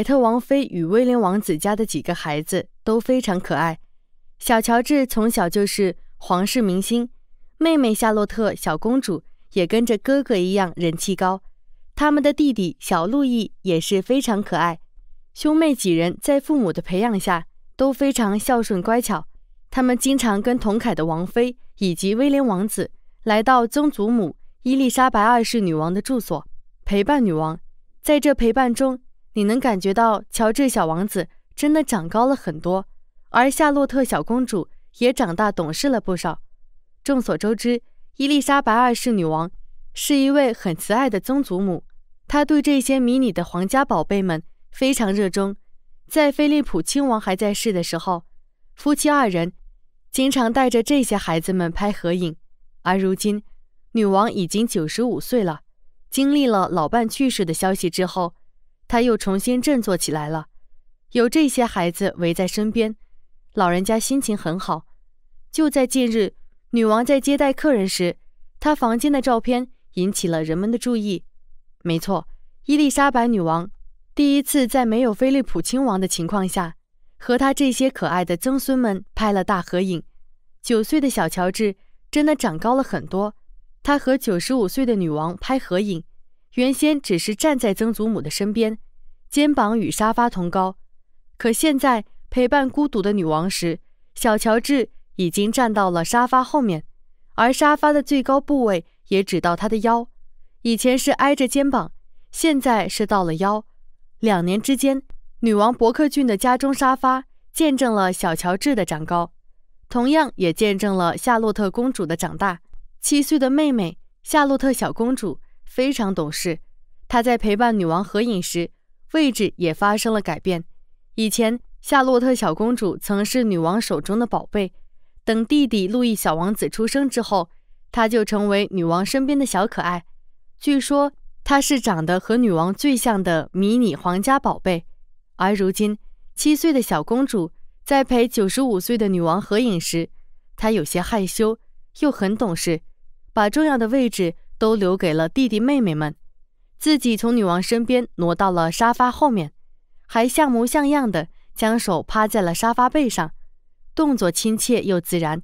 凯特王妃与威廉王子家的几个孩子都非常可爱。小乔治从小就是皇室明星，妹妹夏洛特小公主也跟着哥哥一样人气高。他们的弟弟小路易也是非常可爱。兄妹几人在父母的培养下都非常孝顺乖巧。他们经常跟同凯的王妃以及威廉王子来到曾祖母伊丽莎白二世女王的住所陪伴女王。在这陪伴中，你能感觉到，乔治小王子真的长高了很多，而夏洛特小公主也长大懂事了不少。众所周知，伊丽莎白二世女王是一位很慈爱的曾祖母，她对这些迷你的皇家宝贝们非常热衷。在菲利普亲王还在世的时候，夫妻二人经常带着这些孩子们拍合影。而如今，女王已经九十五岁了，经历了老伴去世的消息之后。他又重新振作起来了，有这些孩子围在身边，老人家心情很好。就在近日，女王在接待客人时，她房间的照片引起了人们的注意。没错，伊丽莎白女王第一次在没有菲利普亲王的情况下，和她这些可爱的曾孙们拍了大合影。九岁的小乔治真的长高了很多，他和九十五岁的女王拍合影。原先只是站在曾祖母的身边，肩膀与沙发同高，可现在陪伴孤独的女王时，小乔治已经站到了沙发后面，而沙发的最高部位也只到他的腰。以前是挨着肩膀，现在是到了腰。两年之间，女王伯克郡的家中沙发见证了小乔治的长高，同样也见证了夏洛特公主的长大。七岁的妹妹夏洛特小公主。非常懂事，她在陪伴女王合影时，位置也发生了改变。以前，夏洛特小公主曾是女王手中的宝贝，等弟弟路易小王子出生之后，她就成为女王身边的小可爱。据说她是长得和女王最像的迷你皇家宝贝，而如今七岁的小公主在陪九十五岁的女王合影时，她有些害羞，又很懂事，把重要的位置。都留给了弟弟妹妹们，自己从女王身边挪到了沙发后面，还像模像样的将手趴在了沙发背上，动作亲切又自然，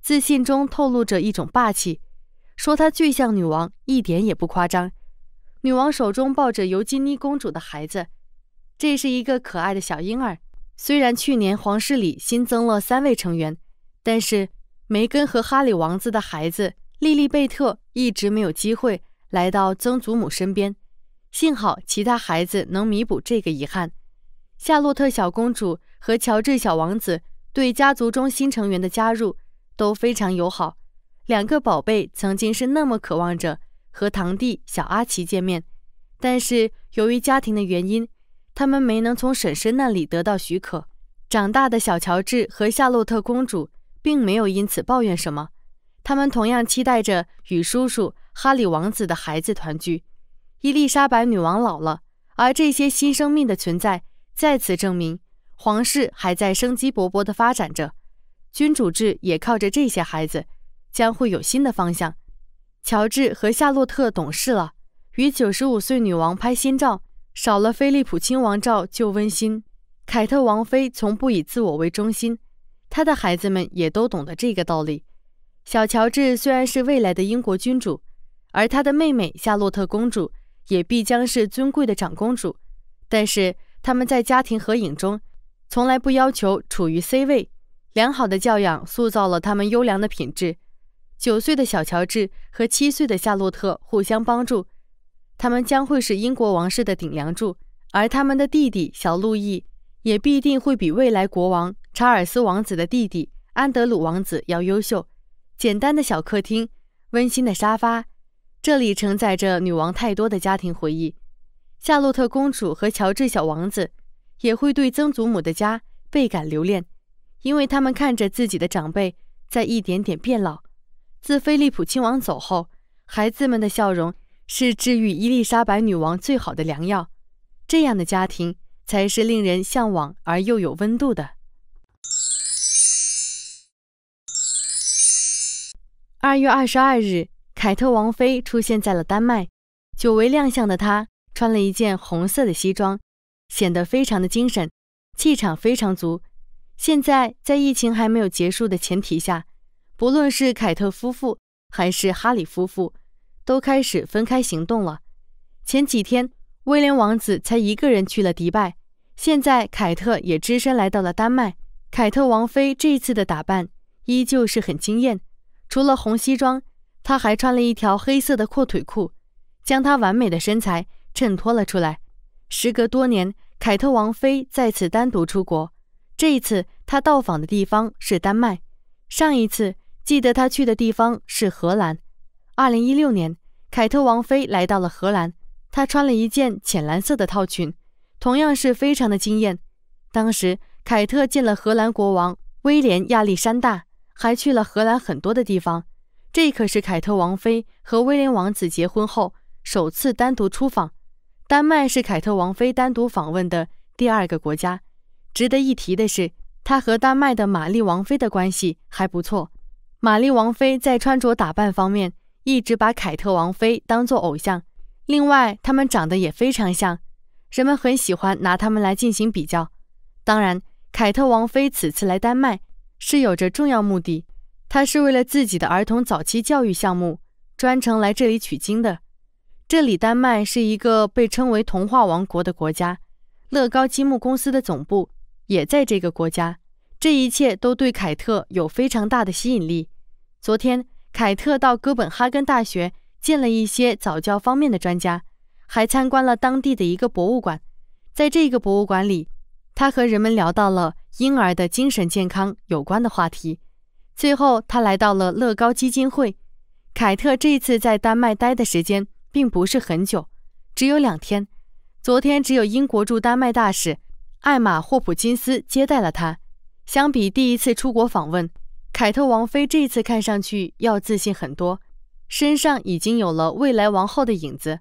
自信中透露着一种霸气。说她最像女王一点也不夸张。女王手中抱着尤金妮公主的孩子，这是一个可爱的小婴儿。虽然去年皇室里新增了三位成员，但是梅根和哈里王子的孩子莉莉贝特。一直没有机会来到曾祖母身边，幸好其他孩子能弥补这个遗憾。夏洛特小公主和乔治小王子对家族中新成员的加入都非常友好。两个宝贝曾经是那么渴望着和堂弟小阿奇见面，但是由于家庭的原因，他们没能从婶婶那里得到许可。长大的小乔治和夏洛特公主并没有因此抱怨什么。他们同样期待着与叔叔哈里王子的孩子团聚。伊丽莎白女王老了，而这些新生命的存在再次证明，皇室还在生机勃勃地发展着。君主制也靠着这些孩子，将会有新的方向。乔治和夏洛特懂事了，与九十五岁女王拍新照，少了菲利普亲王照就温馨。凯特王妃从不以自我为中心，她的孩子们也都懂得这个道理。小乔治虽然是未来的英国君主，而他的妹妹夏洛特公主也必将是尊贵的长公主。但是他们在家庭合影中从来不要求处于 C 位。良好的教养塑造了他们优良的品质。九岁的小乔治和七岁的夏洛特互相帮助，他们将会是英国王室的顶梁柱。而他们的弟弟小路易也必定会比未来国王查尔斯王子的弟弟安德鲁王子要优秀。简单的小客厅，温馨的沙发，这里承载着女王太多的家庭回忆。夏洛特公主和乔治小王子也会对曾祖母的家倍感留恋，因为他们看着自己的长辈在一点点变老。自菲利普亲王走后，孩子们的笑容是治愈伊丽莎白女王最好的良药。这样的家庭才是令人向往而又有温度的。二月二十二日，凯特王妃出现在了丹麦。久违亮相的她，穿了一件红色的西装，显得非常的精神，气场非常足。现在，在疫情还没有结束的前提下，不论是凯特夫妇还是哈里夫妇，都开始分开行动了。前几天，威廉王子才一个人去了迪拜，现在凯特也只身来到了丹麦。凯特王妃这一次的打扮依旧是很惊艳。除了红西装，他还穿了一条黑色的阔腿裤，将她完美的身材衬托了出来。时隔多年，凯特王妃再次单独出国，这一次她到访的地方是丹麦。上一次记得她去的地方是荷兰。二零一六年，凯特王妃来到了荷兰，她穿了一件浅蓝色的套裙，同样是非常的惊艳。当时，凯特见了荷兰国王威廉亚历山大。还去了荷兰很多的地方，这可是凯特王妃和威廉王子结婚后首次单独出访。丹麦是凯特王妃单独访问的第二个国家。值得一提的是，她和丹麦的玛丽王妃的关系还不错。玛丽王妃在穿着打扮方面一直把凯特王妃当作偶像。另外，他们长得也非常像，人们很喜欢拿他们来进行比较。当然，凯特王妃此次来丹麦。是有着重要目的，他是为了自己的儿童早期教育项目专程来这里取经的。这里，丹麦是一个被称为“童话王国”的国家，乐高积木公司的总部也在这个国家。这一切都对凯特有非常大的吸引力。昨天，凯特到哥本哈根大学见了一些早教方面的专家，还参观了当地的一个博物馆。在这个博物馆里，他和人们聊到了。婴儿的精神健康有关的话题。最后，他来到了乐高基金会。凯特这次在丹麦待的时间并不是很久，只有两天。昨天只有英国驻丹麦大使艾玛·霍普金斯接待了他。相比第一次出国访问，凯特王妃这次看上去要自信很多，身上已经有了未来王后的影子。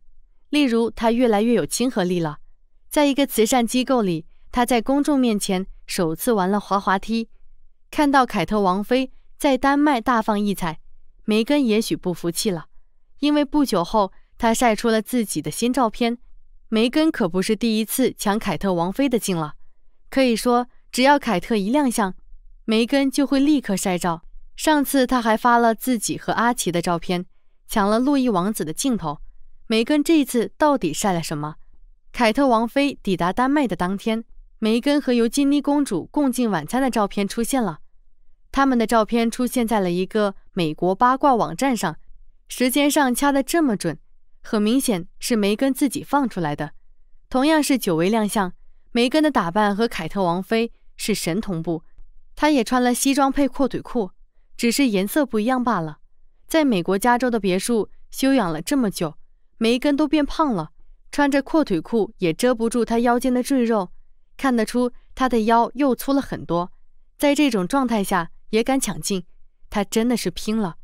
例如，她越来越有亲和力了。在一个慈善机构里，她在公众面前。首次玩了滑滑梯，看到凯特王妃在丹麦大放异彩，梅根也许不服气了，因为不久后她晒出了自己的新照片。梅根可不是第一次抢凯特王妃的镜了，可以说只要凯特一亮相，梅根就会立刻晒照。上次他还发了自己和阿奇的照片，抢了路易王子的镜头。梅根这次到底晒了什么？凯特王妃抵达丹麦的当天。梅根和尤金妮公主共进晚餐的照片出现了，他们的照片出现在了一个美国八卦网站上，时间上掐得这么准，很明显是梅根自己放出来的。同样是久违亮相，梅根的打扮和凯特王妃是神同步，她也穿了西装配阔腿裤，只是颜色不一样罢了。在美国加州的别墅休养了这么久，梅根都变胖了，穿着阔腿裤也遮不住她腰间的赘肉。看得出他的腰又粗了很多，在这种状态下也敢抢镜，他真的是拼了。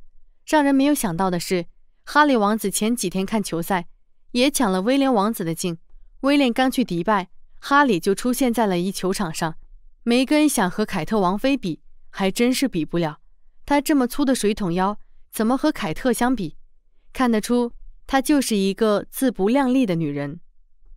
让人没有想到的是，哈里王子前几天看球赛，也抢了威廉王子的镜。威廉刚去迪拜，哈里就出现在了一球场上。梅根想和凯特王妃比，还真是比不了。他这么粗的水桶腰，怎么和凯特相比？看得出，她就是一个自不量力的女人。